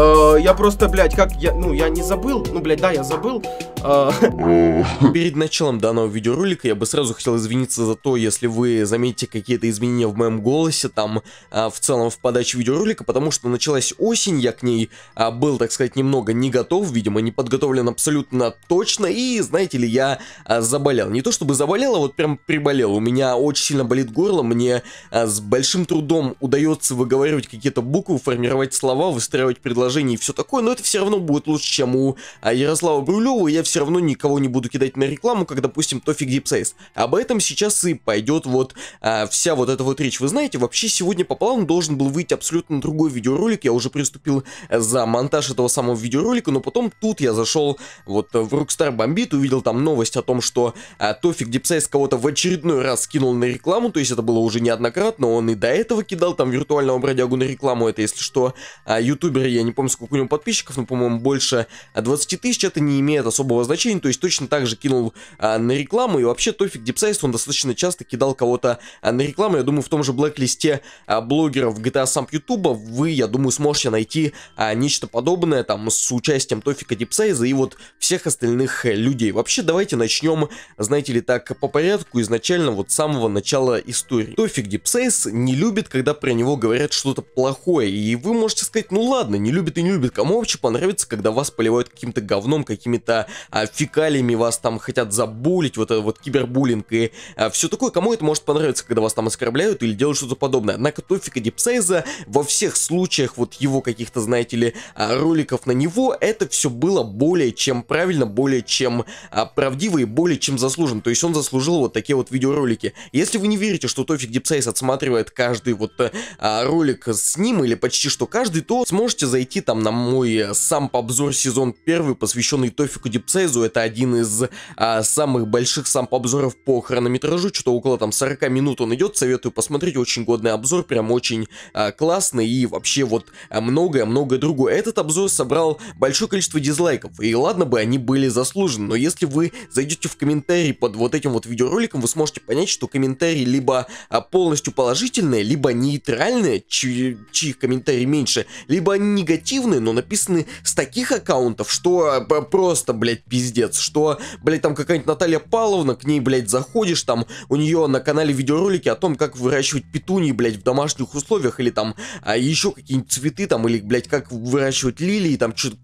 Э, я просто, блядь, как я, ну, я не забыл, ну, блядь, да, я забыл. Э, Перед началом данного видеоролика я бы сразу хотел извиниться за то, если вы заметите какие-то изменения в моем голосе, там, а, в целом в подаче видеоролика, потому что началась осень, я к ней а, был, так сказать, немного не готов, видимо, не подготовлен абсолютно точно, и, знаете ли, я а, заболел. Не то чтобы заболел, а вот прям приболел. У меня очень сильно болит горло, мне с большим трудом удается выговаривать какие-то буквы, формировать слова, выстраивать предложения положений и все такое, но это все равно будет лучше, чем у а, Ярослава Брюлева, и я все равно никого не буду кидать на рекламу, как, допустим, Тофик Дипсайз. Об этом сейчас и пойдет вот а, вся вот эта вот речь. Вы знаете, вообще сегодня по плану должен был выйти абсолютно другой видеоролик, я уже приступил э, за монтаж этого самого видеоролика, но потом тут я зашел вот в Rockstar Бомбит, увидел там новость о том, что а, Тофик Дипсайз кого-то в очередной раз скинул на рекламу, то есть это было уже неоднократно, он и до этого кидал там виртуального бродягу на рекламу, это если что, а, ютубер я не не помню, сколько у него подписчиков, но, по-моему, больше 20 а, тысяч, это не имеет особого значения, то есть точно так же кинул а, на рекламу, и вообще Тофик Дипсайз он достаточно часто кидал кого-то а, на рекламу, я думаю, в том же блэк-листе а, блогеров GTA Samp YouTube вы, я думаю, сможете найти а, нечто подобное, там, с участием Тофика Дипсайза, и вот всех остальных э, людей. Вообще, давайте начнем, знаете ли, так по порядку, изначально вот с самого начала истории. Тофик Дипсейс не любит, когда про него говорят что-то плохое, и вы можете сказать, ну ладно, не любит и не любит, кому вообще понравится, когда вас поливают каким-то говном, какими-то а, фекалиями, вас там хотят забулить, вот это вот кибербуллинг и а, все такое, кому это может понравиться, когда вас там оскорбляют или делают что-то подобное. Однако Тофика Дипсейза во всех случаях вот его каких-то, знаете ли, а, роликов на него, это все было более чем правильно правильно, более чем а, правдиво и более чем заслужен, То есть он заслужил вот такие вот видеоролики. Если вы не верите, что Тофик Дипсайз отсматривает каждый вот э, а, ролик с ним или почти что каждый, то сможете зайти там на мой э, сам по обзор сезон первый, посвященный Тофику Дипсайзу. Это один из а, самых больших сам по обзоров по хронометражу, что-то около там 40 минут он идет. Советую посмотреть, очень годный обзор, прям очень а, классный и вообще вот а, многое-многое другое. Этот обзор собрал большое количество дизлайков, и ладно бы они они были заслужены. Но если вы зайдете в комментарии под вот этим вот видеороликом, вы сможете понять, что комментарии либо а, полностью положительные, либо нейтральные, чьих комментарий меньше, либо они негативные, но написаны с таких аккаунтов, что а, просто, блядь, пиздец, что, блядь, там какая-нибудь Наталья Павловна, к ней, блядь, заходишь, там у нее на канале видеоролики о том, как выращивать петунии, блядь, в домашних условиях, или там а, еще какие-нибудь цветы, там, или, блядь, как выращивать лилии, там, что-то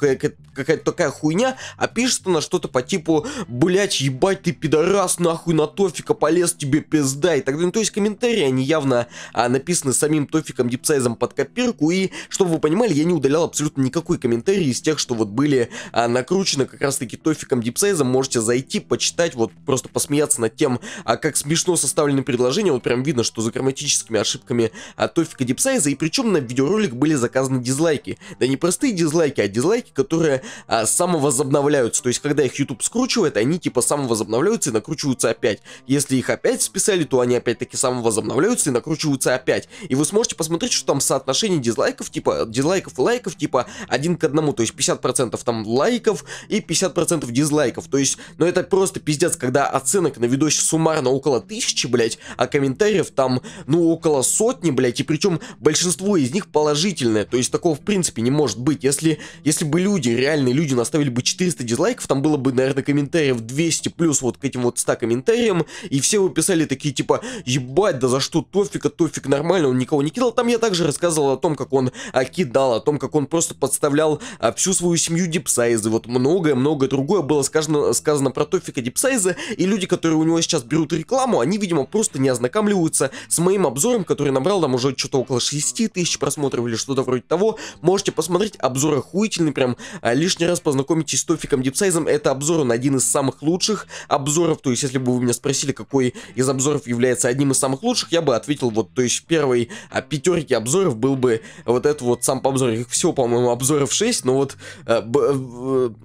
какая-то такая хуйня, а а пишет она что-то по типу «Блять, ебать ты пидорас, нахуй на Тофика полез, тебе пизда» и так далее. Ну, то есть комментарии, они явно а, написаны самим Тофиком Дипсайзом под копирку, и, чтобы вы понимали, я не удалял абсолютно никакой комментарий из тех, что вот были а, накручены как раз-таки Тофиком Дипсайзом, можете зайти, почитать, вот просто посмеяться над тем, а как смешно составлены предложения, вот прям видно, что за грамматическими ошибками а, Тофика Дипсайза, и причем на видеоролик были заказаны дизлайки. Да не простые дизлайки, а дизлайки, которые а, самовозобновляются возобновляются. То есть, когда их YouTube скручивает, они типа самовозобновляются и накручиваются опять. Если их опять списали, то они опять-таки самовозобновляются и накручиваются опять. И вы сможете посмотреть, что там соотношение дизлайков, типа, дизлайков и лайков, типа, один к одному. То есть, 50% там лайков и 50% дизлайков. То есть, ну это просто пиздец, когда оценок на видосе суммарно около тысячи, блядь, а комментариев там, ну, около сотни, блядь, и причем большинство из них положительное. То есть, такого в принципе не может быть. Если, если бы люди, реальные люди наставили бы 400 дизлайков, там было бы, наверное, комментариев 200 плюс вот к этим вот 100 комментариям, и все вы писали такие типа, ебать, да за что Тофика, Тофик нормально, он никого не кидал. Там я также рассказывал о том, как он а, кидал, о том, как он просто подставлял а, всю свою семью дипсайзы, вот многое-многое другое было сказано, сказано про Тофика дипсайза, и люди, которые у него сейчас берут рекламу, они, видимо, просто не ознакомливаются с моим обзором, который набрал там уже что-то около 6 тысяч просмотров или что-то вроде того. Можете посмотреть, обзор охуительный, прям а, лишний раз познакомитесь с Тофиком Ком Дипсайзом. Это обзор, он один из самых лучших обзоров. То есть, если бы вы меня спросили, какой из обзоров является одним из самых лучших, я бы ответил, вот, то есть, первой а, пятерки обзоров был бы вот это вот сам по обзору. Их всего, по-моему, обзоров 6, но вот а, б,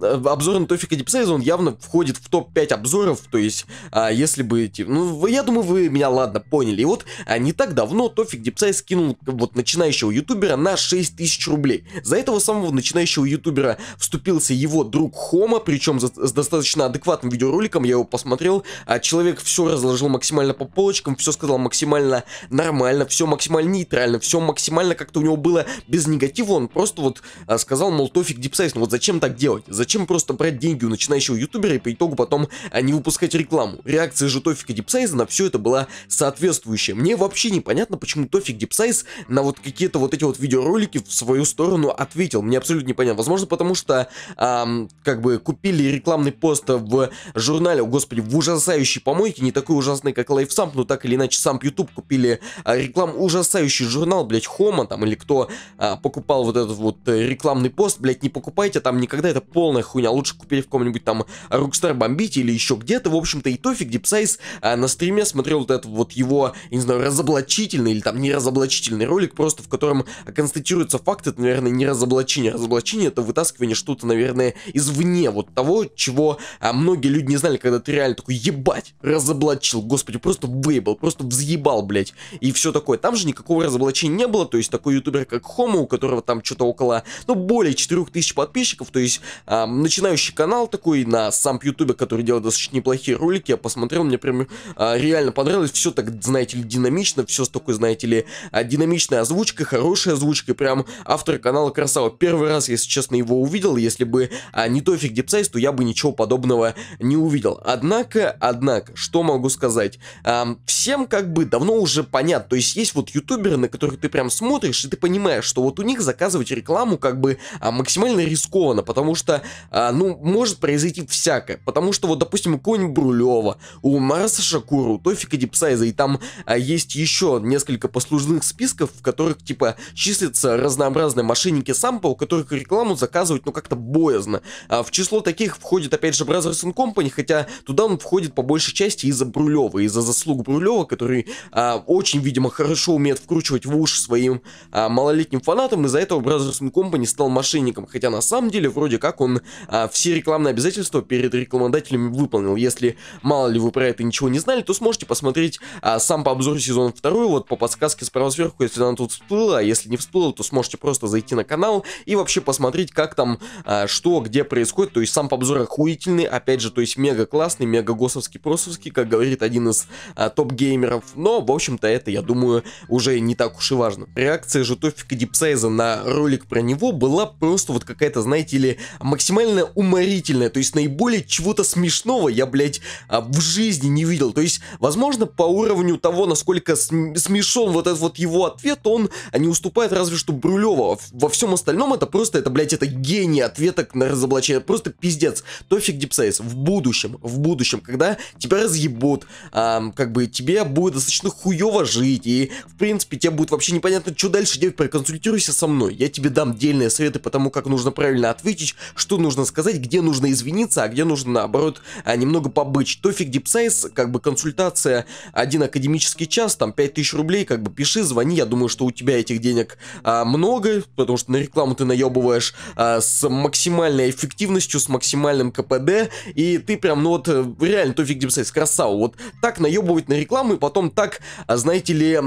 а, обзор на Тофика Дипсайза, он явно входит в топ-5 обзоров. То есть, а, если бы... ну, я думаю, вы меня, ладно, поняли. И вот а, не так давно Тофик Дипсайз скинул вот начинающего ютубера на 6000 рублей. За этого самого начинающего ютубера вступился его друг Хо, кома, причем за, с достаточно адекватным видеороликом, я его посмотрел, а человек все разложил максимально по полочкам, все сказал максимально нормально, все максимально нейтрально, все максимально как-то у него было без негатива, он просто вот а, сказал, мол, Тофик дипсайз ну вот зачем так делать? Зачем просто брать деньги у начинающего ютубера и по итогу потом а, не выпускать рекламу? Реакция же Тофика Дипсайза на все это была соответствующая. Мне вообще непонятно, почему Тофик Дипсайз на вот какие-то вот эти вот видеоролики в свою сторону ответил. Мне абсолютно непонятно. Возможно, потому что, а, как бы, вы купили рекламный пост в журнале, о господи, в ужасающей помойке, не такой ужасный, как LifeSamp, но так или иначе сам YouTube купили а, рекламу, ужасающий журнал, блять, Хома там, или кто а, покупал вот этот вот э, рекламный пост, блять, не покупайте там никогда, это полная хуйня, лучше купили в ком нибудь там Rockstar Бомбите или еще где-то, в общем-то, и Тофик Дипсайз а, на стриме смотрел вот этот вот его, не знаю, разоблачительный или там не разоблачительный ролик, просто в котором констатируется факт, это, наверное, не разоблачение, разоблачение это вытаскивание что-то, наверное, извне глубине вот того, чего а, многие люди не знали, когда ты реально такой, ебать, разоблачил, господи, просто выебал, просто взъебал, блядь, и все такое. Там же никакого разоблачения не было, то есть такой ютубер, как Хома, у которого там что-то около, ну, более 4000 подписчиков, то есть а, начинающий канал такой на сам ютубе, который делает достаточно неплохие ролики, я посмотрел, мне прям а, реально понравилось, все так, знаете ли, динамично, все с такой, знаете ли, а, динамичной озвучкой, хорошей озвучкой, прям автор канала красава. Первый раз, если честно, его увидел, если бы а, не фиг к DeepSize, то я бы ничего подобного не увидел. Однако, однако, что могу сказать? Эм, всем как бы давно уже понятно, то есть есть вот ютуберы, на которых ты прям смотришь, и ты понимаешь, что вот у них заказывать рекламу как бы а, максимально рискованно, потому что, а, ну, может произойти всякое, потому что вот, допустим, Конь какого-нибудь Брулева, у Мараса Шакуру, у Тофика Дипсайза, и там а, есть еще несколько послужных списков, в которых, типа, числятся разнообразные мошенники сампа, у которых рекламу заказывать, ну, как-то боязно. А, в число таких входит, опять же, Brothers and Company, хотя туда он входит по большей части из-за Брулева, из-за заслуг Брулева, который а, очень, видимо, хорошо умеет вкручивать в уши своим а, малолетним фанатам, из-за этого Brothers and Company стал мошенником, хотя на самом деле, вроде как, он а, все рекламные обязательства перед рекламодателями выполнил. Если мало ли вы про это ничего не знали, то сможете посмотреть а, сам по обзору сезона 2, вот по подсказке справа сверху, если она тут всплыла, а если не всплыла, то сможете просто зайти на канал и вообще посмотреть, как там, а, что, где происходит, происходит. То есть сам обзор охуительный, опять же, то есть мега классный, мега госовский, просовский, как говорит один из а, топ-геймеров. Но, в общем-то, это, я думаю, уже не так уж и важно. Реакция же Тофика Дипсайза на ролик про него была просто вот какая-то, знаете ли, максимально уморительная. То есть наиболее чего-то смешного я, блядь, а, в жизни не видел. То есть, возможно, по уровню того, насколько см смешон вот этот вот его ответ, он не уступает разве что Брюлева. Во всем остальном это просто, это, блядь, это гений ответок на разоблачение просто пиздец. Тофик дипсейс в будущем, в будущем, когда тебя разъебут, эм, как бы тебе будет достаточно хуево жить, и в принципе тебе будет вообще непонятно, что дальше делать, проконсультируйся со мной. Я тебе дам дельные советы по тому, как нужно правильно ответить, что нужно сказать, где нужно извиниться, а где нужно наоборот а, немного побыть. Тофик дипсейс, как бы консультация, один академический час, там 5000 рублей, как бы пиши, звони, я думаю, что у тебя этих денег а, много, потому что на рекламу ты наебываешь а, с максимальной эффективностью полностью с максимальным КПД, и ты прям, ну вот, э, реально, то фиг Дипсайс, красава, вот так наебывать на рекламу, и потом так, а, знаете ли,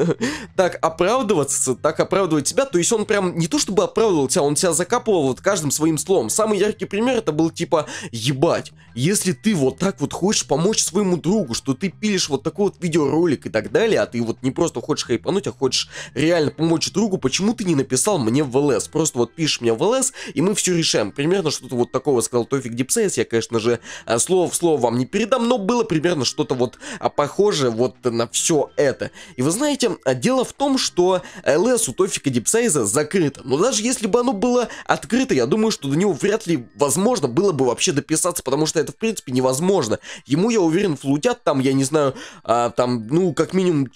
так оправдываться, так оправдывать себя, то есть он прям не то чтобы оправдывал тебя, он тебя закапывал вот каждым своим словом. Самый яркий пример это был типа, ебать, если ты вот так вот хочешь помочь своему другу, что ты пилишь вот такой вот видеоролик и так далее, а ты вот не просто хочешь хайпануть, а хочешь реально помочь другу, почему ты не написал мне в ЛС? Просто вот пишешь мне в ЛС, и мы все решаем. Примерно что-то что-то вот такого сказал Тофик Дипсейс. Я, конечно же, э, слово в слово вам не передам, но было примерно что-то вот а, похожее вот на все это. И вы знаете, а, дело в том, что ЛС у Тофика Дипсайза закрыто. Но даже если бы оно было открыто, я думаю, что до него вряд ли возможно было бы вообще дописаться, потому что это, в принципе, невозможно. Ему, я уверен, флутят там, я не знаю, а, там, ну, как минимум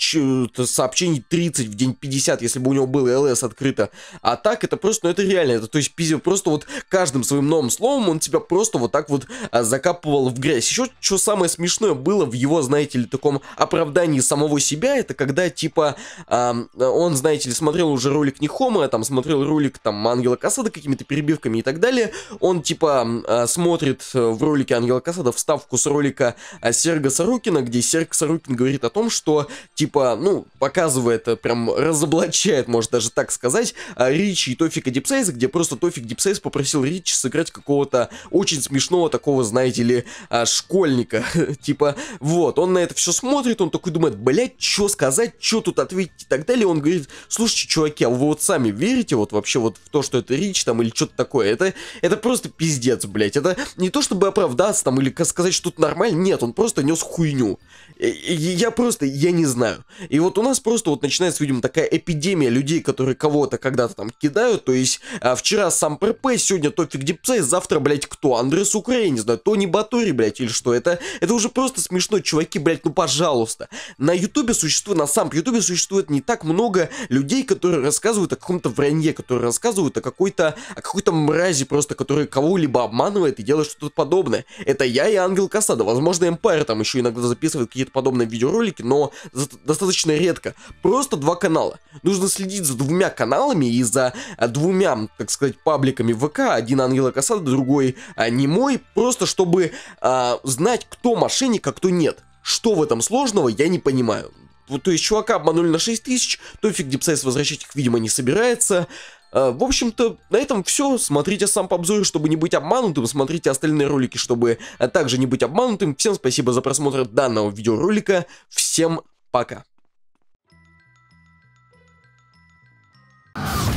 сообщений 30 в день 50, если бы у него было ЛС открыто. А так, это просто, ну, это реально, это, то есть, пиздец, просто вот каждым своим новым добрым словом, он тебя просто вот так вот а, закапывал в грязь. Еще что самое смешное было в его, знаете ли, таком оправдании самого себя, это когда, типа, а, он, знаете ли, смотрел уже ролик Нихома, там, смотрел ролик, там, Ангела Касада какими-то перебивками и так далее, он, типа, а, смотрит э, в ролике Ангела Касада вставку с ролика а, Серга Сорокина, где Серг Сорокин говорит о том, что, типа, ну, показывает, э, прям разоблачает, может даже так сказать, а Ричи и Тофика Дипсайза, где просто Тофик Дипсайз попросил Ричи сыграть какого-то очень смешного такого, знаете ли, а, школьника. типа, вот, он на это все смотрит, он такой думает, блядь, что сказать, что тут ответить и так далее. Он говорит, слушайте, чуваки, а вы вот сами верите вот вообще вот в то, что это речь там или что-то такое? Это, это просто пиздец, блядь. Это не то, чтобы оправдаться там или сказать, что тут нормально. Нет, он просто нес хуйню. Я просто, я не знаю. И вот у нас просто вот начинается, видимо, такая эпидемия людей, которые кого-то когда-то там кидают. То есть а, вчера сам ПРП, сегодня Тофик Дипсей, завтра, блядь, кто? Андрес Украин, не знаю, Тони Батори, блядь, или что это? Это уже просто смешно, чуваки, блядь, ну пожалуйста. На Ютубе существует, на самом Ютубе существует не так много людей, которые рассказывают о каком-то вранье, которые рассказывают о какой-то, о какой-то мрази просто, который кого-либо обманывает и делает что-то подобное. Это я и Ангел Касада. Возможно, Эмпайр там еще иногда записывает какие-то подобные видеоролики, но достаточно редко. Просто два канала. Нужно следить за двумя каналами и за а, двумя, так сказать, пабликами ВК. Один Ангела Касада глаза, другой а, немой, просто чтобы а, знать, кто мошенник, а кто нет. Что в этом сложного, я не понимаю. Вот, то есть чувака обманули на 6 тысяч, Тофик Дипсайс возвращать их, видимо, не собирается. А, в общем-то, на этом все. Смотрите сам по обзору, чтобы не быть обманутым. Смотрите остальные ролики, чтобы а, также не быть обманутым. Всем спасибо за просмотр данного видеоролика. Всем пока. you